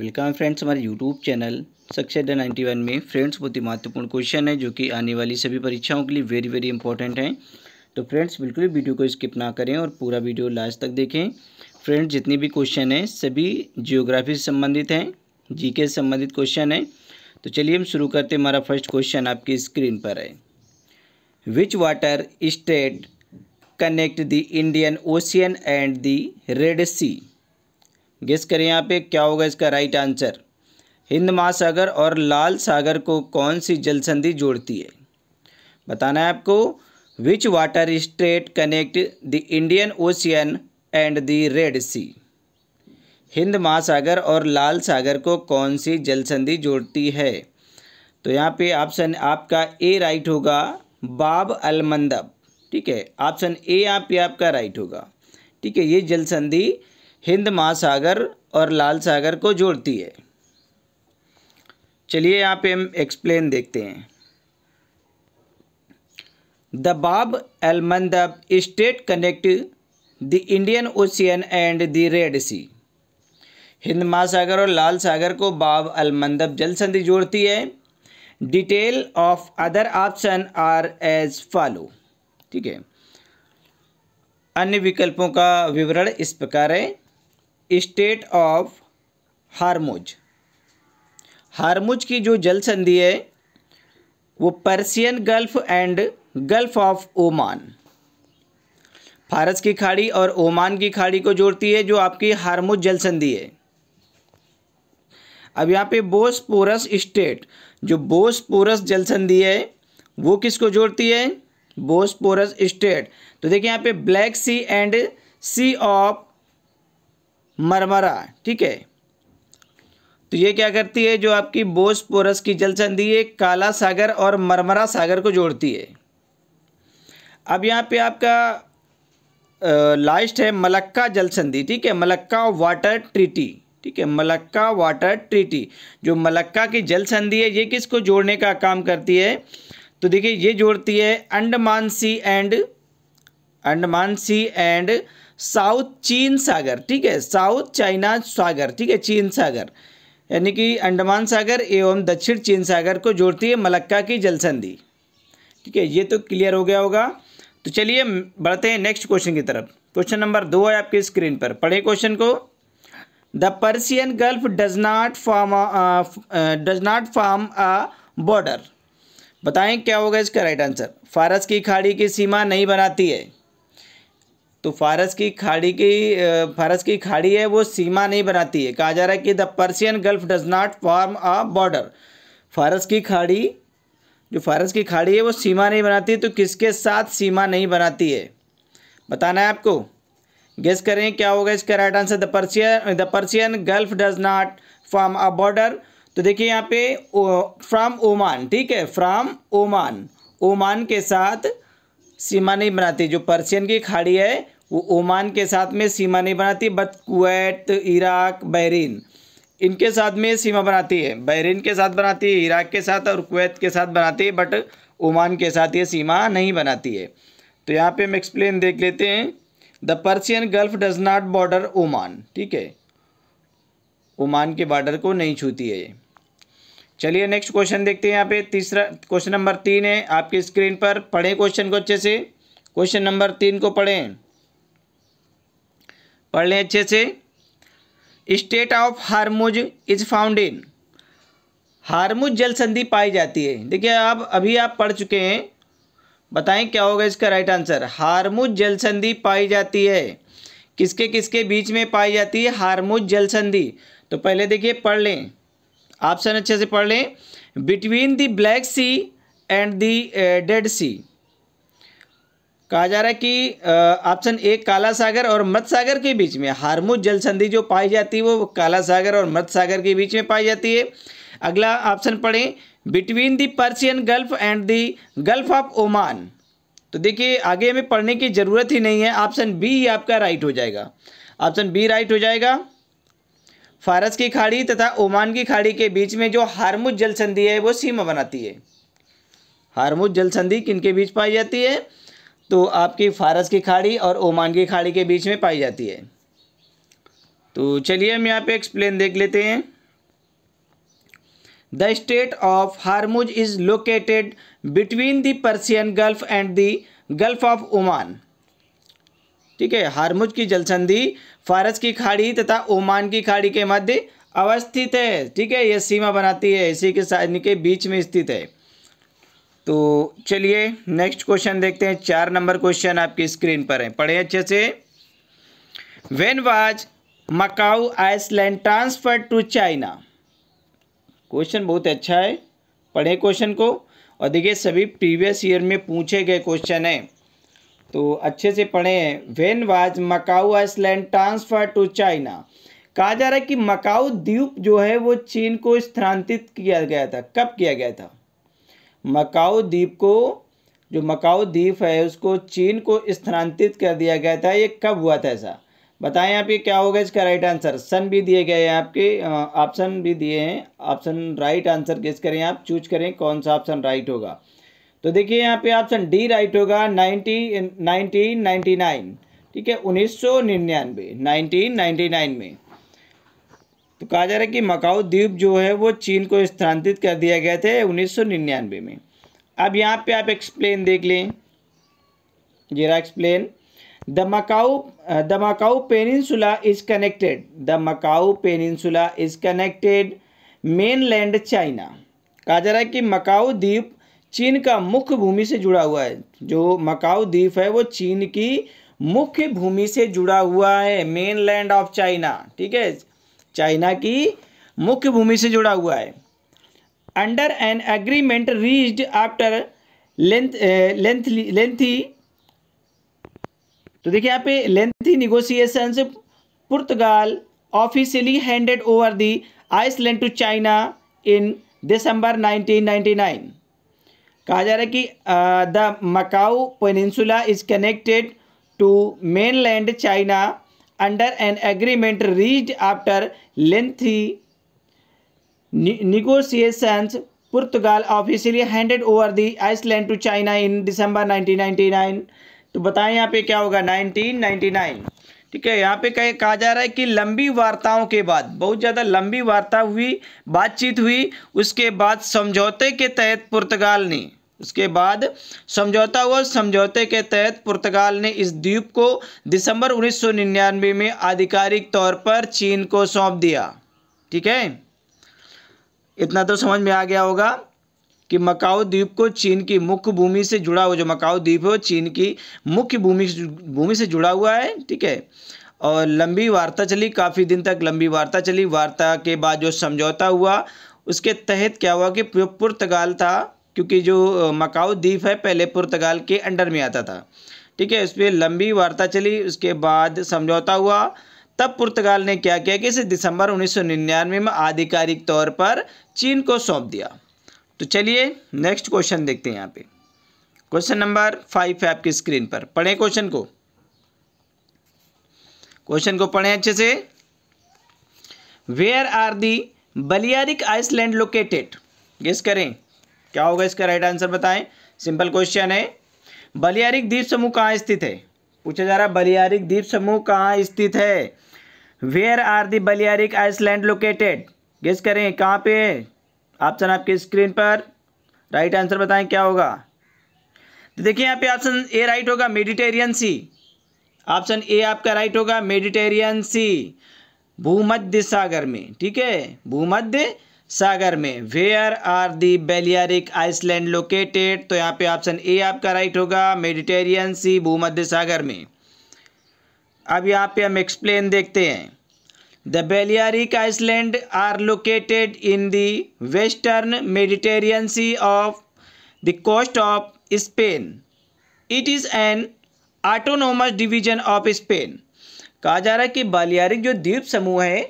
Welcome friends हमारे YouTube channel day ninety one में friends बहुत ही महत्वपूर्ण क्वेश्चन है जो कि आने वाली सभी परीक्षाओं के लिए वेरी वेरी इंपॉर्टेंट हैं तो फ्रेंड्स बिल्कुल वीडियो को स्किप ना करें और पूरा वीडियो लास्ट तक देखें फ्रेंड्स जितने भी क्वेश्चन हैं सभी जियोग्राफी से संबंधित हैं जी के संबंधित क्वेश्चन है तो चलिए हम शुरू करते हैं हमारा फर्स्ट क्वेश्चन आपकी स्क्रीन पर है which water strait connect the Indian Ocean and the Red Sea guess करें यहाँ पे क्या होगा इसका राइट आंसर हिंद महासागर और लाल सागर को कौन सी जल संधि जोड़ती है बताना है आपको which water strait connect the Indian Ocean and the Red Sea हिंद महासागर और लाल सागर को कौन सी जल संधि जोड़ती है तो यहाँ पे ऑप्शन आपका ए राइट होगा बाब अलमंदब ठीक है ऑप्शन ए यहाँ पे आपका राइट होगा ठीक है ये जल संधि हिंद महासागर और लाल सागर को जोड़ती है चलिए यहाँ पे हम एक्सप्लेन देखते हैं the Bab el Mandeb strait connect the Indian Ocean and the Red Sea हिंद महासागर और लाल सागर को बाब अलमंदब जल संधि जोड़ती है detail of other option are as follow ठीक है अन्य विकल्पों का विवरण इस प्रकार है स्टेट ऑफ हारमुज हारमुज की जो जल संधि है वो Persian Gulf and Gulf of Oman फारस की खाड़ी और ओमान की खाड़ी को जोड़ती है जो आपकी हारमुज जल संधि है अब यहाँ पे बोसपोरस स्टेट जो बोसपोरस जल संधि है वो किसको जोड़ती है बोसपोरस स्टेट तो देखिए यहाँ पे Black Sea and Sea of Marmara ठीक है तो ये क्या करती है जो आपकी पोरस की जल संधि है काला सागर और मरमरा सागर को जोड़ती है अब यहाँ पे आपका लास्ट है मलक्का जल संधि ठीक है मलक्का वाटर ट्रीटी ठीक है मलक्का वाटर ट्रीटी जो मलक्का की जल संधि है ये किसको जोड़ने का काम करती है तो देखिए ये जोड़ती है Andaman Sea and Andaman Sea and South चीन सागर ठीक है साउथ चाइना सागर ठीक है चीन सागर यानी कि अंडमान सागर एवं दक्षिण चीन सागर को जोड़ती है मलक्का की जलसंधि ठीक है ये तो क्लियर हो गया होगा तो चलिए बढ़ते हैं नेक्स्ट क्वेश्चन की तरफ क्वेश्चन नंबर दो है आपकी स्क्रीन पर पढ़े क्वेश्चन को the Persian Gulf does not form does not form a border बताएं क्या होगा इसका राइट आंसर फारस की खाड़ी की सीमा नहीं बनाती है तो फारस की खाड़ी की फारस की खाड़ी है वो सीमा नहीं बनाती है कहा जा रहा है कि the Persian Gulf does not form a border फारस की खाड़ी जो फारस की खाड़ी है वो सीमा नहीं बनाती तो किसके साथ सीमा नहीं बनाती है बताना है आपको गेस करें क्या होगा इसका right answer the Persian the Persian Gulf does not form a border तो देखिए यहाँ पे फ्राम ओमान ठीक है फ्राम ओमान ओमान के साथ सीमा नहीं बनाती जो पर्सियन की खाड़ी है वो ओमान के साथ में सीमा नहीं बनाती बट कुवैत इराक बहरीन इनके साथ में सीमा बनाती है बहरीन के साथ बनाती है इराक के साथ और कुवैत के साथ बनाती है बट ओमान के साथ ये सीमा नहीं बनाती है तो यहाँ पे हम एक्सप्लेन देख लेते हैं the Persian Gulf does not border Oman ठीक है ओमान के बॉर्डर को नहीं छूती है चलिए नेक्स्ट क्वेश्चन देखते हैं यहाँ पे तीसरा क्वेश्चन नंबर तीन है आपकी स्क्रीन पर पढ़ें क्वेश्चन को अच्छे से क्वेश्चन नंबर तीन को पढ़ें पढ़ लें अच्छे से strait of Hormuz is found in Hormuz जल संधि पाई जाती है देखिए आप अभी आप पढ़ चुके हैं बताएं क्या होगा इसका राइट आंसर हारमुज जल संधि पाई जाती है किसके किसके बीच में पाई जाती है हारमुज जल संधि तो पहले देखिए पढ़ लें ऑप्शन अच्छे से पढ़ लें between the Black Sea and the Dead Sea कहा जा रहा है कि ऑप्शन ए काला सागर और मत सागर के बीच में हारमुज जल संधि जो पाई जाती है वो काला सागर और मत सागर के बीच में पाई जाती है अगला ऑप्शन पढ़ें between the Persian Gulf and the Gulf of Oman तो देखिए आगे हमें पढ़ने की ज़रूरत ही नहीं है ऑप्शन बी आपका राइट हो जाएगा ऑप्शन बी राइट हो जाएगा फारस की खाड़ी तथा ओमान की खाड़ी के बीच में जो हारमुज जल संधि है वो सीमा बनाती है हारमुज जल संधि किन के बीच पाई जाती है तो आपकी फारस की खाड़ी और ओमान की खाड़ी के बीच में पाई जाती है तो चलिए हम यहाँ पे एक्सप्लेन देख लेते हैं the state of Hormuz is located between the Persian Gulf and the Gulf of Oman ठीक है हारमुज की जलसंधि फारस की खाड़ी तथा ओमान की खाड़ी के मध्य अवस्थित है ठीक है यह सीमा बनाती है इसी के के बीच में स्थित है तो चलिए नेक्स्ट क्वेश्चन देखते हैं चार नंबर क्वेश्चन आपकी स्क्रीन पर है पढ़े अच्छे से when was Macau island transfer to China question बहुत अच्छा है पढ़े क्वेश्चन को और देखिए सभी प्रीवियस ईयर में पूछे गए क्वेश्चन हैं तो अच्छे से पढ़े हैं when was Macau island transfer to China कहा जा रहा है कि मकाऊ द्वीप जो है वो चीन को स्थानांतरित किया गया था कब किया गया था मकाऊ द्वीप को जो मकाऊ द्वीप है उसको चीन को स्थानांतरित कर दिया गया था ये कब हुआ था ऐसा बताएं आप ये क्या होगा इसका राइट आंसर सन भी दिए गए हैं आपके ऑप्शन भी दिए हैं ऑप्शन राइट आंसर किस करें आप चूज करें कौन सा ऑप्शन राइट होगा तो देखिए यहाँ पे ऑप्शन डी राइट होगा नाइनटी नाइनटीन नाइन्टी नाइन ठीक है उन्नीस सौ निन्यानवे नाइनटीन नाइन्टी नाइन में तो कहा जा रहा है कि मकाऊ द्वीप जो है वो चीन को स्थानांतरित कर दिया गया था उन्नीस में अब यहाँ पे आप एक्सप्लेन देख लें जरा explain the Macau the Macau peninsula is connected the Macau peninsula is connected mainland China कहा जा रहा है कि मकाऊ द्वीप चीन का मुख्य भूमि से जुड़ा हुआ है जो मकाऊ द्वीप है वो चीन की मुख्य भूमि से जुड़ा हुआ है मेन लैंड ऑफ चाइना ठीक है चाइना की मुख्य भूमि से जुड़ा हुआ है under an agreement reached after lengthy तो देखिए यहाँ पे lengthy negotiation Portugal officially handed over the island to China in December 1999 कहा जा रहा है कि the Macau peninsula is connected to mainland China under an agreement reached after lengthy negotiations Portugal officially handed over the island to China in December 1999 तो बताएं यहाँ पे क्या होगा 1999 ठीक है यहाँ पे कह कहा जा रहा है कि लंबी वार्ताओं के बाद बहुत ज़्यादा लंबी वार्ता हुई बातचीत हुई उसके बाद समझौते के तहत पुर्तगाल ने उसके बाद समझौता हुआ समझौते के तहत पुर्तगाल ने इस द्वीप को दिसंबर 1999 में आधिकारिक तौर पर चीन को सौंप दिया ठीक है इतना तो समझ में आ गया होगा कि मकाऊ द्वीप को चीन की मुख्य भूमि से जुड़ा हुआ जो मकाऊ द्वीप है वो चीन की मुख्य भूमि भूमि से जुड़ा हुआ है ठीक है और लंबी वार्ता चली काफ़ी दिन तक लंबी वार्ता चली वार्ता के बाद जो समझौता हुआ उसके तहत क्या हुआ कि पुर्तगाल था क्योंकि जो मकाऊ द्वीप है पहले पुर्तगाल के अंडर में आता था ठीक है इस पर लंबी वार्ता चली उसके बाद समझौता हुआ तब पुर्तगाल ने क्या किया कि इसे दिसंबर 1999 में आधिकारिक तौर पर चीन को सौंप दिया तो चलिए नेक्स्ट क्वेश्चन देखते हैं यहाँ पे क्वेश्चन नंबर फाइव है आपकी स्क्रीन पर पढ़ें क्वेश्चन को क्वेश्चन को पढ़ें अच्छे से where are the Balearic island located guess करें क्या होगा इसका राइट आंसर बताएं सिंपल क्वेश्चन है बलियारिक द्वीप समूह कहाँ स्थित है पूछा जा रहा है बलियारिक द्वीप समूह कहाँ स्थित है where are the Balearic island located guess करें कहाँ पे है ऑप्शन आपकी स्क्रीन पर राइट आंसर बताएं क्या होगा तो देखिए यहाँ पे ऑप्शन ए राइट होगा मेडिटेरियन सी ऑप्शन ए आपका राइट होगा मेडिटेरियन सी भूमध्य सागर में ठीक है भूमध्य सागर में where are the Balearic island located तो यहाँ पे ऑप्शन ए आपका राइट होगा मेडिटेरियन सी भूमध्य सागर में अब यहाँ पे हम एक्सप्लेन देखते हैं the Balearic island are located in the western Mediterranean Sea off the coast of Spain it is an autonomous division of Spain कहा जा रहा है कि बालियारिक जो द्वीप समूह है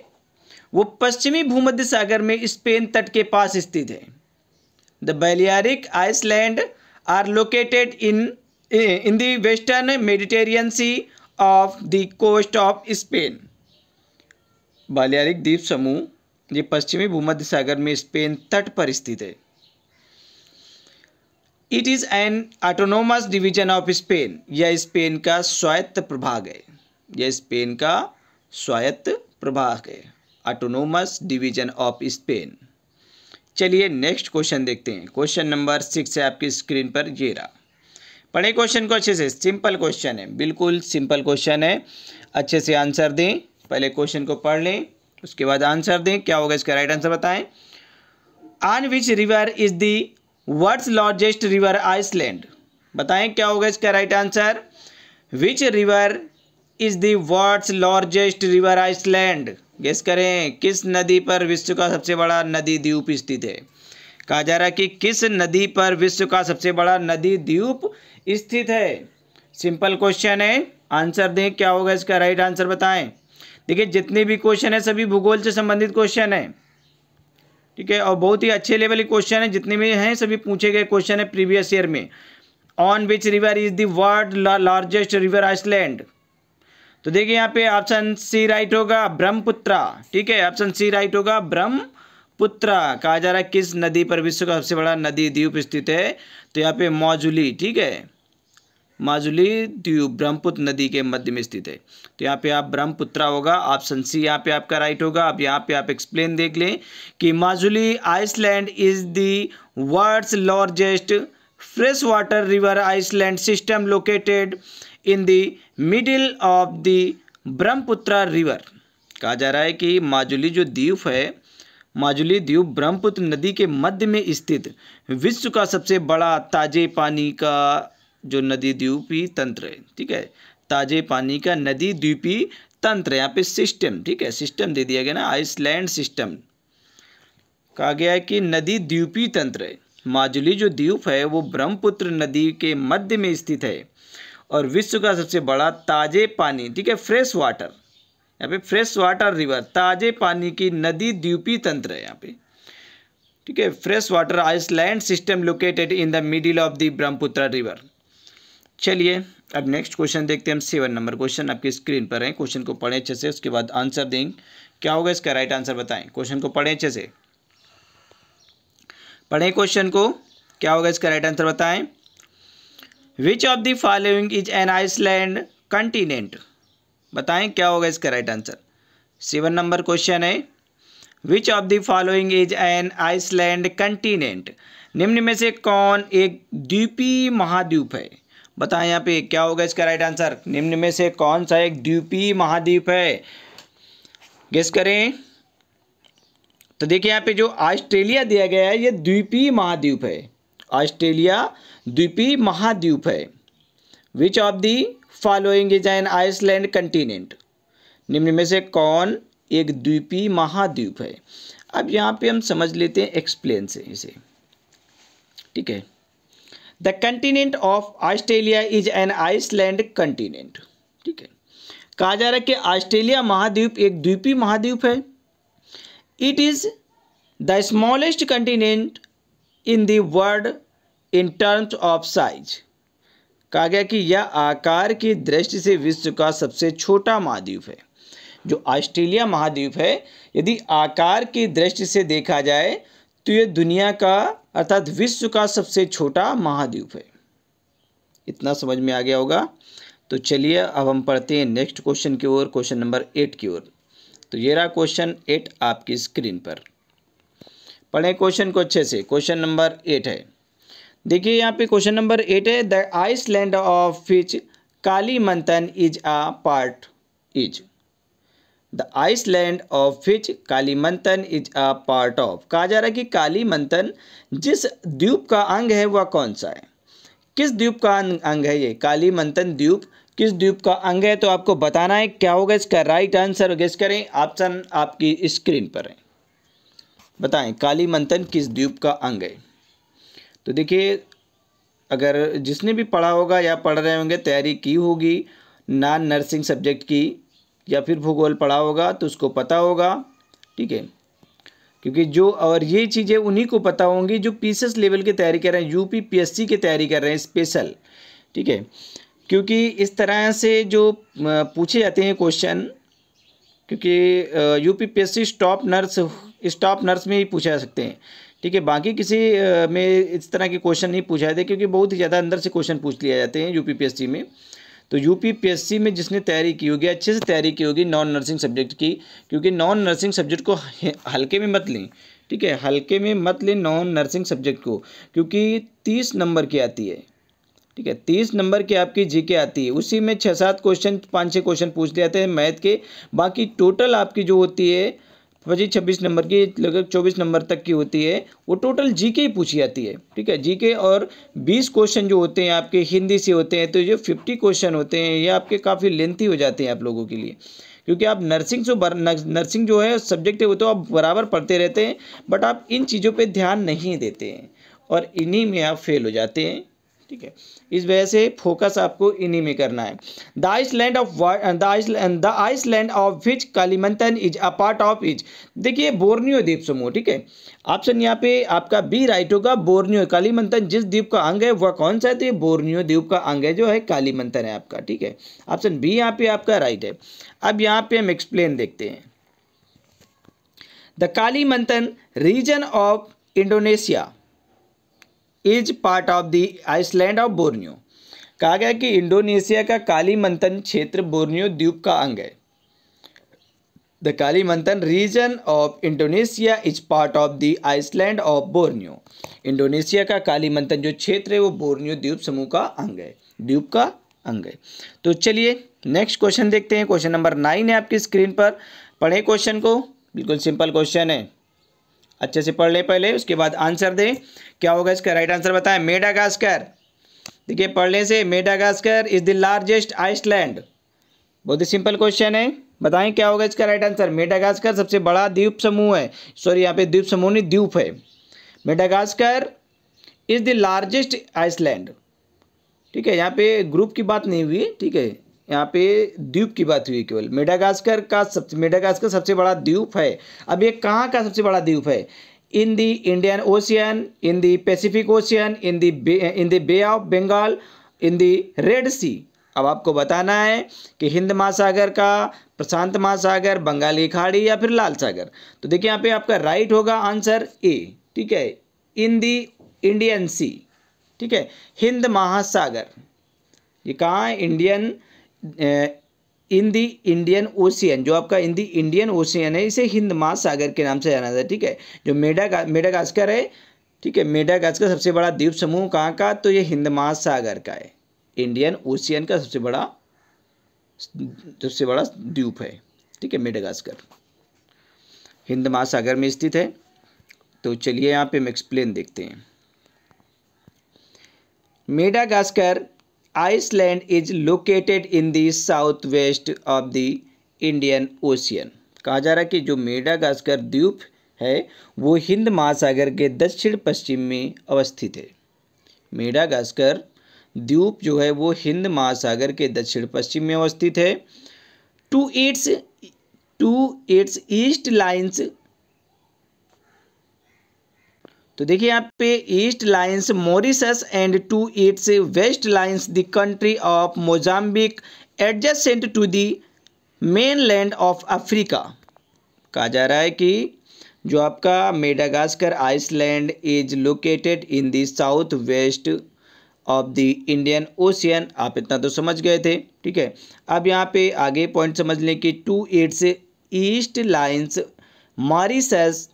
वो पश्चिमी भूमध्य सागर में स्पेन तट के पास स्थित है the Balearic island are located in in the western Mediterranean Sea off the coast of Spain Balearic द्वीप समूह ये पश्चिमी भूमध्य सागर में स्पेन तट पर स्थित है it is an autonomous division of Spain यह स्पेन का स्वायत्त प्रभाग है यह स्पेन का स्वायत्त प्रभाग है ऑटोनोमस डिवीजन ऑफ स्पेन चलिए नेक्स्ट क्वेश्चन देखते हैं क्वेश्चन नंबर सिक्स है आपकी स्क्रीन पर ये रहा पढ़े क्वेश्चन को अच्छे से सिंपल क्वेश्चन है बिल्कुल सिंपल क्वेश्चन है अच्छे से आंसर दें पहले क्वेश्चन को पढ़ लें उसके बाद आंसर दें क्या होगा इसका राइट आंसर बताएं on which river is the world's largest river island बताएं क्या होगा इसका right answer which river is the world's largest river island guess करें किस नदी पर विश्व का सबसे बड़ा नदी द्वीप स्थित है कहा जा रहा है कि किस नदी पर विश्व का सबसे बड़ा नदी द्वीप स्थित है सिंपल क्वेश्चन है आंसर दें क्या होगा इसका राइट आंसर बताएं देखिए जितने भी क्वेश्चन है सभी भूगोल से संबंधित क्वेश्चन है ठीक है और बहुत ही अच्छे लेवल के क्वेश्चन है जितने भी हैं सभी पूछे गए क्वेश्चन है प्रीवियस ईयर में on which river is the world largest river island तो देखिए यहाँ पे ऑप्शन सी राइट होगा ब्रह्मपुत्रा ठीक है ऑप्शन सी राइट होगा ब्रह्मपुत्रा कहा जा रहा है किस नदी पर विश्व का सबसे बड़ा नदी द्वीप स्थित है तो यहाँ पे मौजुली ठीक है माजुली द्वीप ब्रह्मपुत्र नदी के मध्य में स्थित है तो यहाँ पे आप ब्रह्मपुत्रा होगा ऑप्शन सी यहाँ पे आपका राइट होगा अब यहाँ पे आप एक्सप्लेन देख लें कि Majuli island is the world's largest fresh water river island system located in the middle of the Brahmaputra river कहा जा रहा है कि माजुली जो द्वीप है माजुली द्वीप ब्रह्मपुत्र नदी के मध्य में स्थित विश्व का सबसे बड़ा ताजे पानी का जो नदी द्वीपी तंत्र है ठीक है ताजे पानी का नदी द्वीपी तंत्र यहाँ पे सिस्टम ठीक है सिस्टम दे दिया गया ना आइसलैंड सिस्टम कहा गया है कि नदी द्वीपी तंत्र है माजुली जो द्वीप है वो ब्रह्मपुत्र नदी के मध्य में स्थित है और विश्व का सबसे बड़ा ताज़े पानी ठीक है फ्रेश वाटर यहाँ पे फ्रेश वाटर रिवर ताज़े पानी की नदी द्वीपी तंत्र है यहाँ पे ठीक है fresh water island system located in the middle of the Brahmaputra river चलिए अब नेक्स्ट क्वेश्चन देखते हैं हम सेवन नंबर क्वेश्चन आपकी स्क्रीन पर है क्वेश्चन को पढ़ें अच्छे से उसके बाद आंसर देंगे क्या होगा इसका राइट आंसर बताएं क्वेश्चन को पढ़ें अच्छे से पढ़ें क्वेश्चन को क्या होगा इसका राइट आंसर बताएं which of the following is an island continent बताएं क्या होगा इसका right answer seven number question है which of the following is an island continent निम्न में से कौन एक द्वीपीय महाद्वीप है बताएं यहाँ पे क्या होगा इसका राइट आंसर निम्न में से कौन सा एक द्वीपीय महाद्वीप है गेस करें तो देखिए यहाँ पे जो ऑस्ट्रेलिया दिया गया है ये द्वीपीय महाद्वीप है ऑस्ट्रेलिया द्वीपीय महाद्वीप है which of the following is an island continent निम्न में से कौन एक द्वीपीय महाद्वीप है अब यहाँ पे हम समझ लेते हैं एक्सप्लेन से इसे ठीक है the continent of Australia is an island continent ठीक है कहा जा रहा है कि ऑस्ट्रेलिया महाद्वीप एक द्वीपीय महाद्वीप है it is the smallest continent in world in terms of size कहा गया कि यह आकार की दृष्टि से विश्व का सबसे छोटा महाद्वीप है जो ऑस्ट्रेलिया महाद्वीप है यदि आकार की दृष्टि से देखा जाए तो यह दुनिया का अर्थात विश्व का सबसे छोटा महाद्वीप है इतना समझ में आ गया होगा तो चलिए अब हम पढ़ते हैं नेक्स्ट क्वेश्चन की ओर क्वेश्चन नंबर एट की ओर तो ये रहा क्वेश्चन एट आपकी स्क्रीन पर पढ़ें क्वेश्चन को अच्छे से क्वेश्चन नंबर एट है देखिए यहाँ पे क्वेश्चन नंबर एट है the island of which Kalimantan is a part is the island of which Kalimantan is a part of कहा जा रहा है कि काली मंथन जिस द्वीप का अंग है वह कौन सा है किस द्वीप का अंग है ये काली मंथन द्वीप किस द्वीप का अंग है तो आपको बताना है क्या होगा इसका राइट आंसर गेस करें ऑप्शन आपकी स्क्रीन पर है बताएं काली मंथन किस द्वीप का अंग है तो देखिए अगर जिसने भी पढ़ा होगा या पढ़ रहे होंगे तैयारी की होगी नॉन नर्सिंग सब्जेक्ट की या फिर भूगोल पढ़ा होगा तो उसको पता होगा ठीक है क्योंकि जो और ये चीज़ें उन्हीं को पता होंगी जो पीसेस लेवल की तैयारी कर रहे हैं यूपी पीएससी की तैयारी कर रहे हैं स्पेशल ठीक है क्योंकि इस तरह से जो पूछे जाते हैं क्वेश्चन क्योंकि UPSC staff nurse staff nurse में ही पूछा जा सकते हैं ठीक है बाकी किसी में इस तरह के क्वेश्चन नहीं पूछा जाते क्योंकि बहुत ही ज़्यादा अंदर से क्वेश्चन पूछ लिए जाते हैं यू में तो यू में जिसने तैयारी की होगी अच्छे से तैयारी की होगी नॉन नर्सिंग सब्जेक्ट की क्योंकि नॉन नर्सिंग सब्जेक्ट को हल्के में मत लें ठीक है हल्के में मत लें नॉन नर्सिंग सब्जेक्ट को क्योंकि तीस नंबर की आती है ठीक है तीस नंबर की आपकी जी के आती है उसी में छः सात क्वेश्चन पाँच छः क्वेश्चन पूछ दिए जाते हैं मैथ के बाकी टोटल आपकी जो होती है वजह छब्बीस नंबर की लगभग चौबीस नंबर तक की होती है वो टोटल जी के ही पूछी जाती है ठीक है जी के और बीस क्वेश्चन जो होते हैं आपके हिंदी से होते हैं तो जो फिफ्टी क्वेश्चन होते हैं ये आपके काफ़ी लेंथी हो जाते हैं आप लोगों के लिए क्योंकि आप नर्सिंग से नर्सिंग जो है सब्जेक्ट है वो तो आप बराबर पढ़ते रहते हैं बट आप इन चीज़ों पर ध्यान नहीं देते हैं और इन्हीं में आप फेल हो जाते हैं ठीक है इस वजह से फोकस आपको इन्हीं में करना है the island of the island of which Kalimantan is a part of is देखिए बोर्नियो द्वीप समूह ठीक है ऑप्शन यहाँ पे आपका बी राइट होगा बोर्नियो कालीमंथन जिस द्वीप का अंग है वह कौन सा है तो ये बोर्नियो द्वीप का अंग है जो है कालीमंथन है आपका ठीक है ऑप्शन बी यहाँ पे आपका राइट है अब यहाँ पे हम एक्सप्लेन देखते हैं the Kalimantan region of Indonesia is part of the island of Borneo कहा गया कि इंडोनेशिया का काली मंथन क्षेत्र बोर्नियो द्वीप का अंग है the Kalimantan region of Indonesia is part of the island of Borneo Indonesia का काली मंथन जो क्षेत्र है वो बोर्नियो द्वीप समूह का अंग है द्वीप का अंग है तो चलिए नेक्स्ट क्वेश्चन देखते हैं क्वेश्चन नंबर नाइन है आपकी स्क्रीन पर पढ़े क्वेश्चन को बिल्कुल सिंपल क्वेश्चन है अच्छे से पढ़ ले पहले उसके बाद आंसर दें क्या होगा इसका राइट आंसर बताएं मेडागास्कर देखिए पढ़ने से Madagascar is the largest island बहुत ही सिंपल क्वेश्चन है बताएं क्या होगा इसका राइट आंसर मेडागास्कर सबसे बड़ा द्वीप समूह है सॉरी यहाँ पे द्वीप समूह नहीं द्वीप है Madagascar is the largest island ठीक है यहाँ पे ग्रुप की बात नहीं हुई ठीक है यहाँ पे द्वीप की बात हुई केवल मेडागास्कर का सबसे मेडागास्कर सबसे बड़ा द्वीप है अब ये कहाँ का सबसे बड़ा द्वीप है in the Indian Ocean in the Pacific Ocean in the in the Bay of Bengal in the Red Sea अब आपको बताना है कि हिंद महासागर का प्रशांत महासागर बंगाली खाड़ी या फिर लाल सागर तो देखिए यहाँ पे आपका राइट होगा आंसर ए ठीक है इन दी इंडियन सी ठीक है हिंद महासागर ये कहाँ Indian in the Indian Ocean जो आपका इन दी इंडियन ओशियन है इसे हिंद महासागर के नाम से जाना जाता है ठीक है जो मेडागा मेडागास्कर है ठीक है मेडागास्कर सबसे बड़ा द्वीप समूह कहाँ का तो ये हिंद महासागर का है इंडियन ओशियन का सबसे बड़ा सबसे बड़ा द्वीप है ठीक है मेडागास्कर हिंद महासागर में स्थित है तो चलिए यहाँ पे हम एक्सप्लेन देखते हैं Madagascar Iceland is located in the southwest of the Indian Ocean कहा जा रहा है कि जो मेडागास्कर द्वीप है वो हिंद महासागर के दक्षिण पश्चिम में अवस्थित है मेडागास्कर द्वीप जो है वो हिंद महासागर के दक्षिण पश्चिम में अवस्थित है to its to its east lies तो देखिए यहाँ पे east lies Mauritius and to its west lies the country of Mozambique adjacent to the mainland of Africa कहा जा रहा है कि जो आपका Madagascar island is located in the southwest of the Indian Ocean आप इतना तो समझ गए थे ठीक है अब यहाँ पे आगे पॉइंट समझ लें कि to its east lies Mauritius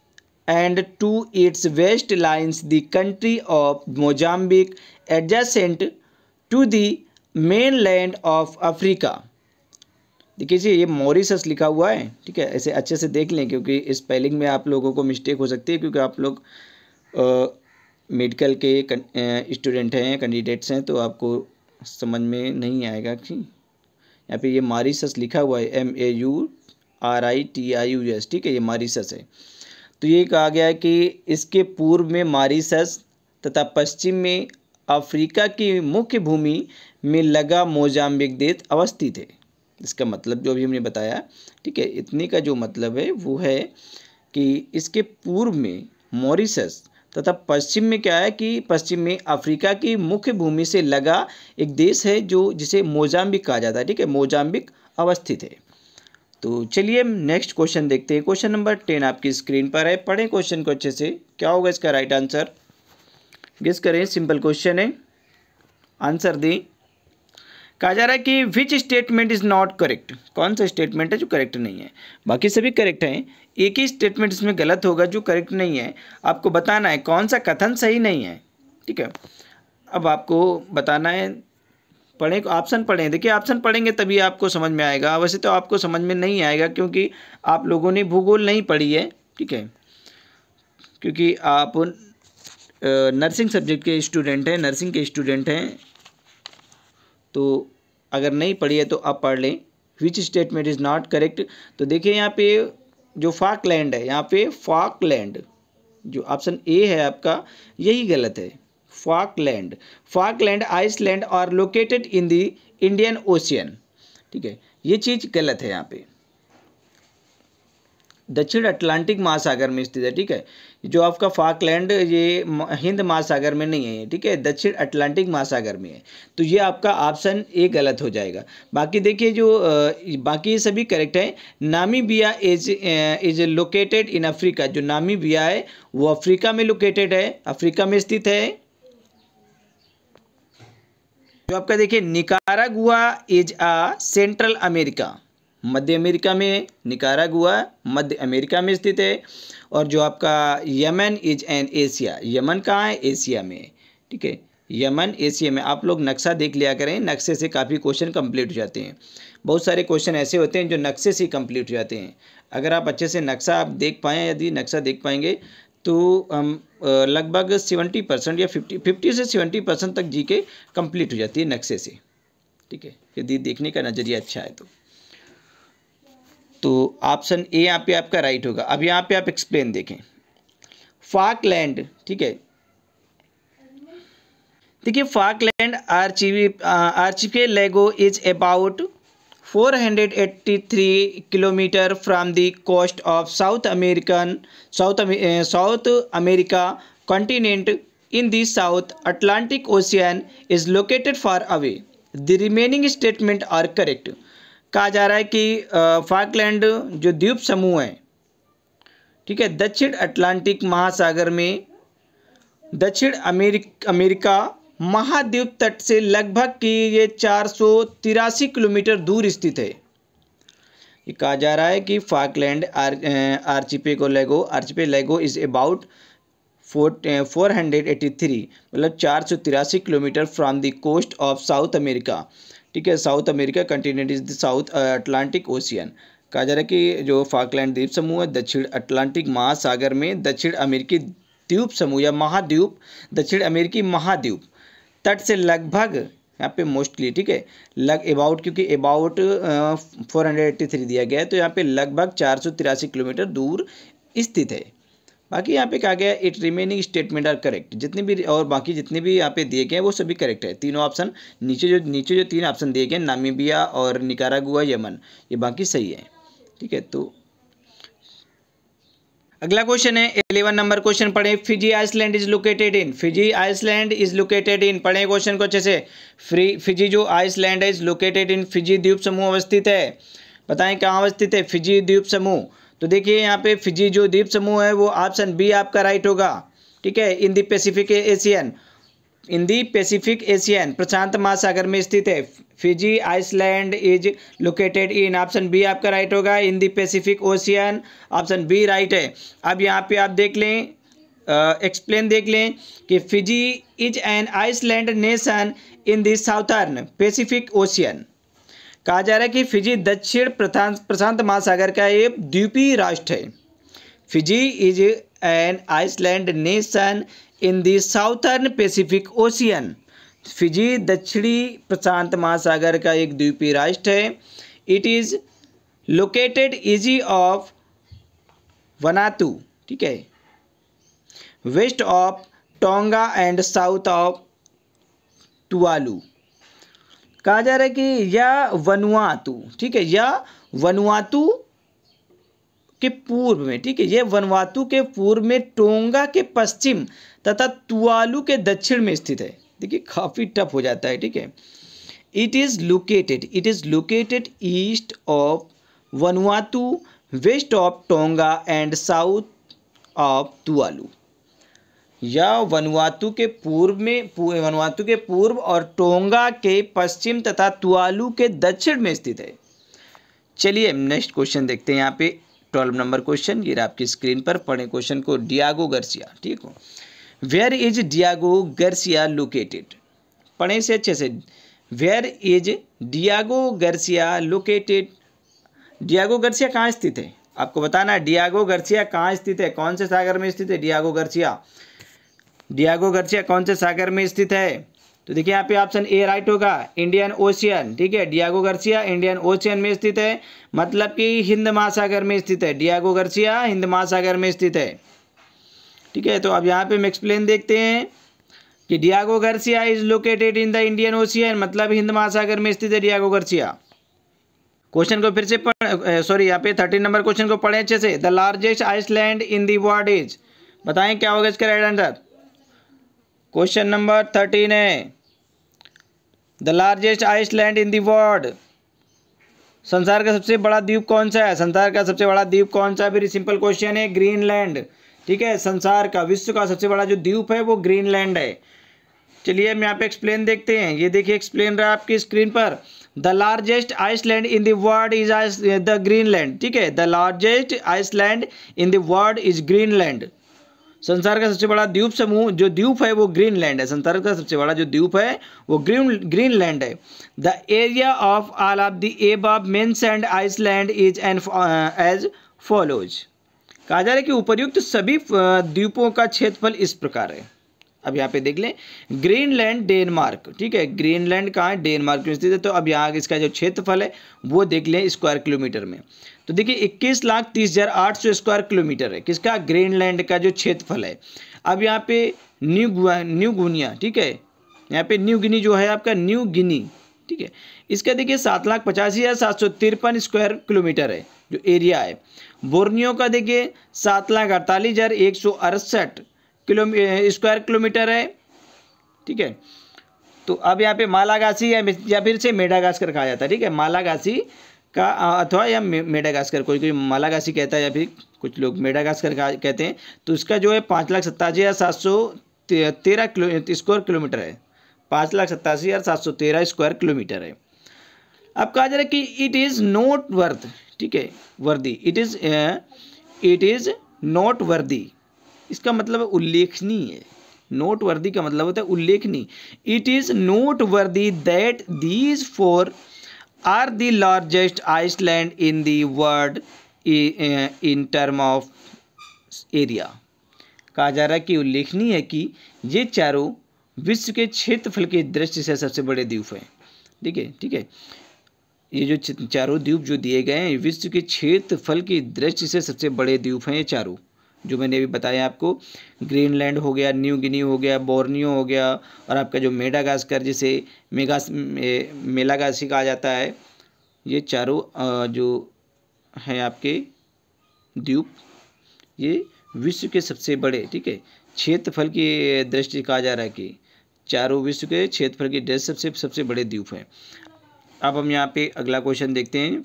and to its west lines the country of Mozambique adjacent to the mainland of Africa. देखिए ये मॉरिसस लिखा हुआ है ठीक है ऐसे अच्छे से देख लें क्योंकि स्पेलिंग में आप लोगों को मिस्टेक हो सकती है क्योंकि आप लोग मेडिकल के स्टूडेंट हैं कैंडिडेट्स हैं तो आपको समझ में नहीं आएगा कि यहाँ पे ये मारिसस लिखा हुआ है M A U R I T I U S ठीक है ये मारिसस है तो ये कहा गया है कि इसके पूर्व में मारिसस तथा पश्चिम में अफ्रीका की मुख्य भूमि में लगा मोजाम्बिक देश अवस्थित है इसका मतलब जो अभी हमने बताया ठीक है इतने का जो मतलब है वो है कि इसके पूर्व में मॉरिसस तथा पश्चिम में क्या है कि पश्चिम में अफ्रीका की मुख्य भूमि से लगा एक देश है जो जिसे मोजाम्बिक कहा जाता है ठीक है मोजाम्बिक अवस्थित है तो चलिए नेक्स्ट क्वेश्चन देखते हैं क्वेश्चन नंबर टेन आपकी स्क्रीन पर है पढ़ें क्वेश्चन को अच्छे से क्या होगा इसका राइट आंसर गेस करें सिंपल क्वेश्चन है आंसर दें कहा जा रहा है कि which statement is not correct कौन सा स्टेटमेंट है जो करेक्ट नहीं है बाकी सभी करेक्ट हैं एक ही स्टेटमेंट इसमें गलत होगा जो करेक्ट नहीं है आपको बताना है कौन सा कथन सही नहीं है ठीक है अब आपको बताना है पढ़ें ऑप्शन पढ़ें देखिए ऑप्शन पढ़ेंगे तभी आपको समझ में आएगा वैसे तो आपको समझ में नहीं आएगा क्योंकि आप लोगों ने भूगोल नहीं पढ़ी है ठीक है क्योंकि आप नर्सिंग सब्जेक्ट के स्टूडेंट हैं नर्सिंग के स्टूडेंट हैं तो अगर नहीं पढ़ी है तो आप पढ़ लें which statement is not correct तो देखिए यहाँ पे जो फाक लैंड है यहाँ पे फाक लैंड जो ऑप्शन ए है आपका यही गलत है Falkland Falkland island are located in the Indian Ocean ठीक है ये चीज़ गलत है यहाँ पे दक्षिण अटलांटिक महासागर में स्थित है ठीक है जो आपका फाकलैंड ये हिंद महासागर में नहीं है ठीक है दक्षिण अटलांटिक महासागर में है तो ये आपका ऑप्शन ए गलत हो जाएगा बाकी देखिए जो बाकी ये सभी करेक्ट है Namibia is is located in Africa जो नामीबिया है वो अफ्रीका में लोकेटेड है अफ्रीका में स्थित है जो तो आपका देखिए Nicaragua is a Central America मध्य अमेरिका में निकारागुआ मध्य अमेरिका में स्थित है और जो आपका Yemen is an Asia Yemen कहाँ है एशिया में ठीक है यमन एशिया में आप लोग नक्शा देख लिया करें नक्शे से काफ़ी क्वेश्चन कंप्लीट हो जाते हैं बहुत सारे क्वेश्चन ऐसे होते हैं जो नक्शे से कम्प्लीट हो जाते हैं अगर आप अच्छे से नक्शा आप देख पाएँ यदि नक्शा देख पाएंगे तो um, uh, लगभग सेवेंटी परसेंट या फिफ्टी फिफ्टी से सेवेंटी परसेंट तक जी के कंप्लीट हो जाती है नक्शे से ठीक है यदि देखने का नज़रिया अच्छा है तो तो ऑप्शन ए यहाँ पे आपका राइट होगा अब यहाँ पे आप एक्सप्लेन देखें फाकलैंड ठीक है देखिए Falkland archi archipelago is about 483 kilometre from the coast of South American South South America continent in the South Atlantic Ocean is located far away the remaining statement are correct कहा जा रहा है कि Falkland जो द्वीप समूह है ठीक है दक्षिण अटलांटिक महासागर में दक्षिण अमेरिक अमेरिका महाद्वीप तट से लगभग कि ये चार किलोमीटर दूर स्थित है ये कहा जा रहा है कि Falkland archipelago archipelago is about four four hundred eighty three मतलब चार सौ तिरासी kilometre from the coast of South America ठीक है South America continent is the South Atlantic Ocean कहा जा रहा है कि जो फाकलैंड द्वीप समूह है दक्षिण अटलांटिक महासागर में दक्षिण अमेरिकी द्वीप समूह या महाद्वीप दक्षिण अमेरिकी महाद्वीप तट से लगभग यहाँ पे मोस्टली ठीक है लग अबाउट क्योंकि about four hundred eighty three दिया गया है तो यहाँ पे लगभग चार सौ तिरासी किलोमीटर दूर स्थित है बाकी यहाँ पे कहा गया it remaining statement are correct जितने भी और बाकी जितने भी यहाँ पे दिए गए हैं वो सभी करेक्ट है तीनों ऑप्शन नीचे जो नीचे जो तीन ऑप्शन दिए गए नामीबिया और निकारागुआ यमन ये बाकी सही है ठीक है तो अगला क्वेश्चन है इलेवन नंबर क्वेश्चन पढ़े Fiji island is located in Fiji island is located in पढ़े क्वेश्चन को अच्छे से फ्री फिजी जो आइसलैंड है इज लोकेटेड इन फिजी द्वीप समूह अवस्थित है बताएं कहाँ अवस्थित है फिजी द्वीप समूह तो देखिए यहाँ पे फिजी जो द्वीप समूह है वो ऑप्शन बी आपका राइट होगा ठीक है in the Pacific ocean the Pacific ocean प्रशांत महासागर में स्थित है Fiji island is located in option B आपका राइट होगा the Pacific Ocean option B right है अब यहाँ पे आप देख लें एक्सप्लेन देख लें कि Fiji is an island nation in the southern Pacific Ocean कहा जा रहा है कि फिजी दक्षिण प्रशांत महासागर का एक द्वीपीय राष्ट्र है Fiji is an island nation in the southern Pacific Ocean Fiji दक्षिणी प्रशांत महासागर का एक द्वीपीय राष्ट्र है it is located east of Vanuatu ठीक है west of Tonga and south of Tuvalu कहा जा रहा है कि यह वनुआतु ठीक है यह वनुआतु के पूर्व में ठीक है ये वनवातु के पूर्व में टोंगा के पश्चिम तथा तुआलू के दक्षिण में स्थित है देखिए काफ़ी टफ हो जाता है ठीक है it is located it is located east of Vanuatu west of Tonga and south of Tuvalu या वनवातु के पूर्व में वनवातु के पूर्व और टोंगा के पश्चिम तथा तुआलू के दक्षिण में स्थित है चलिए नेक्स्ट क्वेश्चन देखते हैं यहाँ पे ट्वेल्व नंबर क्वेश्चन ये आपकी स्क्रीन पर पढ़े क्वेश्चन को डियागो गर्सिया ठीक हो where is Diego Garcia located पढ़े से अच्छे से where is Diego Garcia located Diego Garcia कहाँ स्थित है आपको बताना है डियागो गर्सिया कहाँ स्थित है कौन से सागर में स्थित है डियागो गर्सिया डियागो गर्सिया कौन से सागर में स्थित है तो देखिए यहाँ पे ऑप्शन ए राइट होगा इंडियन ओशियन ठीक है डियागो गर्सिया इंडियन ओशियन में स्थित है मतलब कि हिंद महासागर में स्थित है डियागो गर्सिया हिंद महासागर में स्थित है ठीक है तो अब यहाँ पे हम एक्सप्लेन देखते हैं कि Diego Garcia is located in the Indian Ocean मतलब हिंद महासागर में स्थित है डियागो गर्सिया क्वेश्चन को फिर से सॉरी यहाँ पे थर्टीन नंबर क्वेश्चन को पढ़े अच्छे से the largest island in the world is बताएं क्या होगा इसका right answer question number thirteen है the largest island in world world संसार का सबसे बड़ा द्वीप कौन सा है संसार का सबसे बड़ा द्वीप कौन सा वेरी सिंपल क्वेश्चन है ग्रीनलैंड ठीक है संसार का विश्व का सबसे बड़ा जो द्वीप है वो ग्रीनलैंड है चलिए हम यहाँ पे एक्सप्लेन देखते हैं ये देखिए एक्सप्लेन रहा आपकी स्क्रीन पर the largest island in world is is the Greenland ठीक है the largest island in the world is Greenland संसार का सबसे बड़ा द्वीप समूह जो द्वीप है वो ग्रीनलैंड है संसार का सबसे बड़ा जो द्वीप है वो ग्रीन ग्रीनलैंड है the area of all of the mains and island is and as follows कहा जा रहा है कि उपयुक्त सभी uh, द्वीपों का क्षेत्रफल इस प्रकार है अब यहाँ पे देख लें ग्रीनलैंड डेनमार्क ठीक है ग्रीनलैंड कहाँ है डेनमार्क में स्थित है तो अब यहाँ इसका जो क्षेत्रफल है वो देख लें स्क्वायर किलोमीटर में तो देखिए इक्कीस लाख तीस हज़ार आठ सौ स्क्वायर किलोमीटर है किसका ग्रीनलैंड का जो क्षेत्रफल है अब यहाँ पे न्यू न्यू गुनिया ठीक है यहाँ पे न्यू गिनी जो है आपका न्यू गिनी ठीक है इसका देखिए सात लाख पचास हज़ार सात सौ तिरपन स्क्वायर किलोमीटर है जो एरिया है बोर्नियो का देखिए सात लाख अड़तालीस हज़ार एक सौ अड़सठ किलो स्क्वायर किलोमीटर है ठीक है तो अब यहाँ पे मालागासी या, या फिर से मेडागास्कर कहा जाता है ठीक है मालागासी का अथवा या मेडागास्कर कोई कोई मालागासी कहता है या फिर कुछ लोग मेडागास्कर का कहते हैं तो इसका जो है पाँच लाख सत्तासी हज़ार सात सौ तेरह किलो स्क्वायर किलोमीटर है पाँच लाख सत्तासी हज़ार सात सौ तेरह स्क्वायर किलोमीटर है अब कहा जा रहा है कि इट इज़ नोट वर्थ ठीक है worthy it is it is noteworthy इसका मतलब उल्लेखनीय है नोट वर्दी का मतलब होता है उल्लेखनीय it is noteworthy that these four are the largest island in the world e, in term of area कहा जा रहा है कि उल्लेखनीय है कि ये चारों विश्व के क्षेत्रफल की दृष्टि से सबसे बड़े द्वीप हैं ठीक है ठीक है ये जो चारों द्वीप जो दिए गए हैं विश्व के क्षेत्रफल की दृष्टि से सबसे बड़े द्वीप हैं ये चारों जो मैंने अभी बताया आपको ग्रीनलैंड हो गया न्यू गिनी हो गया बोर्नियो हो गया और आपका जो मेडागास्कर जिसे मेगा मेलागासी कहा जाता है ये चारों जो है आपके द्वीप ये विश्व के सबसे बड़े ठीक है क्षेत्रफल की दृष्टि कहा जा रहा है कि चारों विश्व के क्षेत्रफल की दृष्टि सबसे सबसे बड़े द्वीप हैं अब हम यहाँ पे अगला क्वेश्चन देखते हैं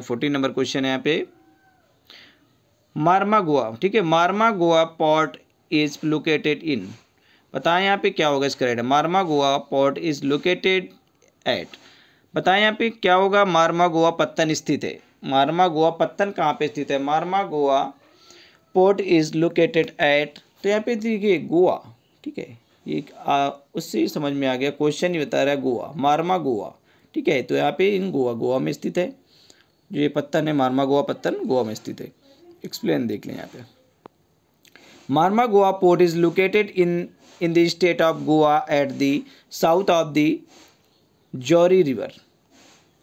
फोर्टीन नंबर क्वेश्चन है यहाँ पे मारमा गोवा ठीक है Mormugao port is located in बताएं यहाँ पे क्या होगा इसका right Mormugao port is located at बताएं यहाँ पे क्या होगा मारमा गोवा पत्तन स्थित है मारमा गोवा पत्तन कहाँ पे स्थित है Mormugao port is located at तो यहाँ पे देखिए गोवा ठीक है ये उससे समझ में आ गया क्वेश्चन ही बता रहा है गोवा मारमा गोवा ठीक है तो यहाँ पे इन गोवा गोवा में स्थित है जो ये पत्तन है मारमा गोवा पत्तन गोवा में स्थित है एक्सप्लेन देख लें यहाँ पे Mormugao port is located in in the state of Goa at the south of the Zuari river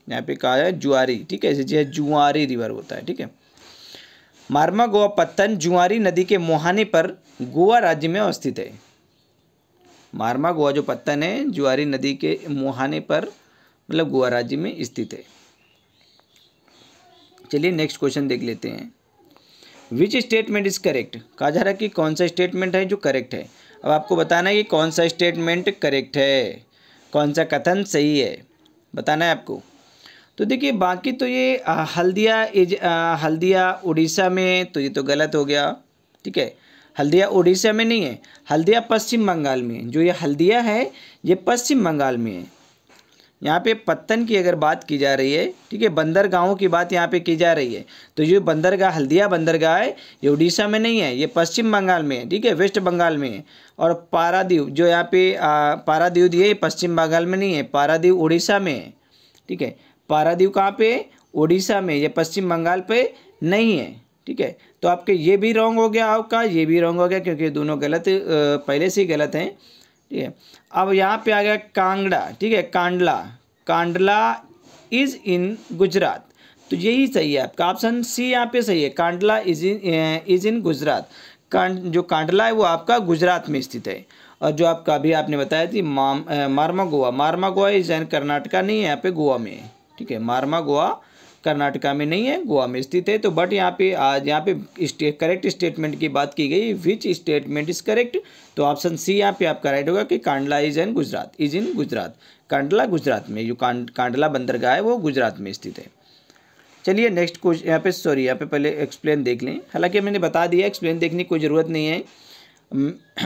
यहाँ पे कहा है जुआरी ठीक है जो है जुआरी रिवर होता है ठीक है मारमा गोवा पत्तन जुआरी नदी के मुहाने पर गोवा राज्य में अवस्थित है मारमा गोवा जो पत्तन है जुआरी नदी के मुहाने पर मतलब गोवा राज्य में स्थित है चलिए नेक्स्ट क्वेश्चन देख लेते हैं विच स्टेटमेंट इज़ करेक्ट कहा जा रहा है कि कौन सा स्टेटमेंट है जो करेक्ट है अब आपको बताना है कि कौन सा स्टेटमेंट करेक्ट है कौन सा कथन सही है बताना है आपको तो देखिए बाकी तो ये हल्दिया इज हल्दिया उड़ीसा में तो ये तो गलत हो गया ठीक है हल्दिया उड़ीसा में नहीं है हल्दिया पश्चिम बंगाल में जो ये हल्दिया है ये पश्चिम बंगाल में है यहाँ पे पत्तन की अगर बात की जा रही है ठीक है बंदरगाहों की बात यहाँ पे की जा रही है तो ये बंदरगाह हल्दिया बंदरगाह है ये उड़ीसा में नहीं है ये पश्चिम बंगाल में है ठीक है वेस्ट बंगाल में है और पारादीव जो यहाँ पे पारादीव ये पश्चिम बंगाल में नहीं है पारादीव उड़ीसा में है ठीक है पारादीव कहाँ पे उड़ीसा में ये पश्चिम बंगाल पर नहीं है ठीक है तो आपके ये भी रॉन्ग हो गया आपका ये भी रॉन्ग हो गया क्योंकि दोनों गलत पहले से ही गलत हैं ठीक है अब यहाँ पे आ गया कांगड़ा ठीक है कांडला कांडला इज़ इन गुजरात तो यही सही है आपका ऑप्शन सी यहाँ पे सही है Kandla is in is in Gujarat कांड जो कांडला है वो आपका गुजरात में स्थित है और जो आपका अभी आपने बताया थी माम eh, Mormugao Mormugao is in Karnataka नहीं है यहाँ पे गोवा में ठीक है मारमा गोवा कर्नाटका में नहीं है गोवा में स्थित है तो बट यहाँ पे आज यहाँ पे करेक्ट स्टेटमेंट की बात की गई विच स्टेटमेंट इज करेक्ट तो ऑप्शन सी यहाँ पे आपका राइट होगा कि Kandla is in Gujarat is in Gujarat Kandla Gujarat में जो कांडला बंदरगाह है वो गुजरात में स्थित है चलिए नेक्स्ट कुछ यहाँ पे सॉरी यहाँ पे पहले एक्सप्लेन देख लें हालांकि मैंने बता दिया एक्सप्लेन देखने की कोई ज़रूरत नहीं है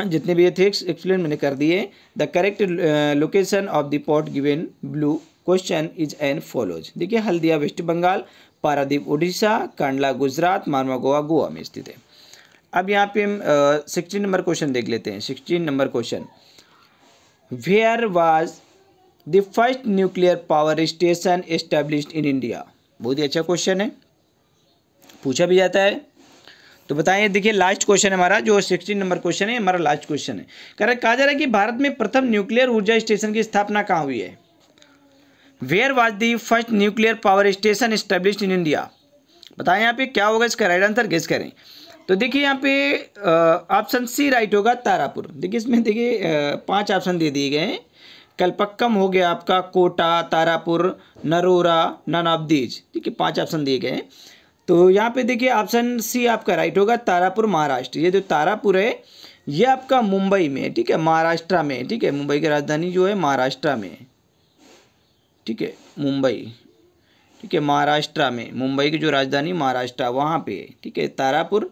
जितने भी ये थे एक्सप्लेन मैंने कर दिए the correct location of the port given below question is as follows देखिए हल्दिया वेस्ट बंगाल पारादीप उड़ीसा कांडला गुजरात मानवा गोवा गोवा में स्थित है अब यहाँ पे हम सिक्सटीन नंबर क्वेश्चन देख लेते हैं sixteen number question where was the first nuclear power station establish in India बहुत ही अच्छा क्वेश्चन है पूछा भी जाता है तो बताइए देखिए लास्ट क्वेश्चन हमारा जो सिक्सटीन नंबर क्वेश्चन है हमारा लास्ट क्वेश्चन है कह रहा कहा जा रहा है कि भारत में प्रथम न्यूक्लियर ऊर्जा स्टेशन की स्थापना कहाँ हुई है where was the first nuclear power station establish in India बताएं यहाँ पे क्या होगा इसका राइट आंसर गेस करें तो देखिए यहाँ पे ऑप्शन सी राइट होगा तारापुर देखिए इसमें देखिए पांच ऑप्शन दे दिए गए हैं कलपक्कम हो गया आपका कोटा तारापुर नरोरा ननाबदीज ठीक है पाँच ऑप्शन दिए गए हैं तो यहाँ पे देखिए ऑप्शन सी आपका राइट होगा तारापुर महाराष्ट्र ये जो तारापुर है ये आपका मुंबई में ठीक है महाराष्ट्र में ठीक है मुंबई की राजधानी जो है महाराष्ट्र में ठीक है मुंबई ठीक है महाराष्ट्र में मुंबई की जो राजधानी महाराष्ट्र वहाँ पे ठीक है तारापुर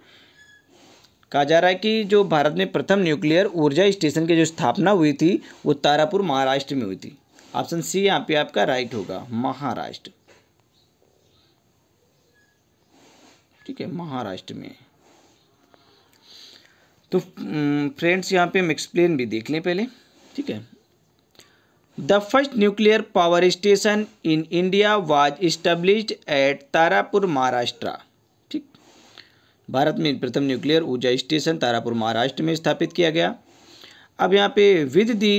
कहा जा रहा है कि जो भारत में प्रथम न्यूक्लियर ऊर्जा स्टेशन की जो स्थापना हुई थी वो तारापुर महाराष्ट्र में हुई थी ऑप्शन सी यहाँ पे आपका राइट होगा महाराष्ट्र ठीक है महाराष्ट्र में तो फ्रेंड्स यहाँ पे हम एक्सप्लेन भी देख लें पहले ठीक है the first nuclear power station in India was established at Tarapur Maharashtra ठीक भारत में प्रथम न्यूक्लियर ऊर्जा स्टेशन तारापुर महाराष्ट्र में स्थापित किया गया अब यहाँ पे with the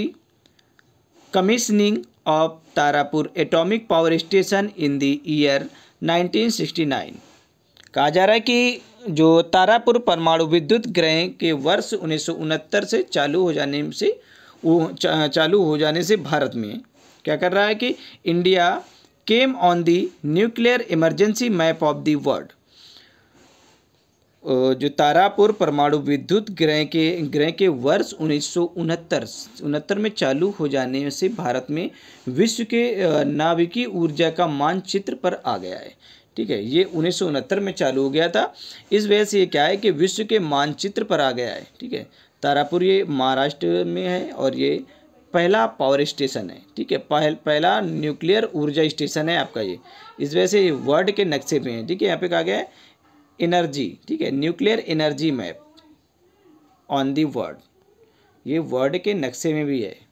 commissioning of Tarapur atomic power station in the year 1969 कहा जा रहा है कि जो तारापुर परमाणु विद्युत ग्रह के वर्ष उन्नीस से चालू हो जाने से वो चा, चालू हो जाने से भारत में क्या कर रहा है कि India came on the nuclear emergency map of the world जो तारापुर परमाणु विद्युत ग्रह के ग्रह के वर्ष उन्नीस सौ उनहत्तर में चालू हो जाने से भारत में विश्व के नाभिकीय ऊर्जा का मानचित्र पर आ गया है ठीक है ये उन्नीस में चालू हो गया था इस वजह से ये क्या है कि विश्व के मानचित्र पर आ गया है ठीक है तारापुर ये महाराष्ट्र में है और ये पहला पावर स्टेशन है ठीक है पहल पहला न्यूक्लियर ऊर्जा स्टेशन है आपका ये इस वजह से ये वर्ल्ड के नक्शे पे है ठीक है यहाँ पे कहा गया है एनर्जी ठीक है nuclear energy map on the world ये वर्ल्ड के नक्शे में भी है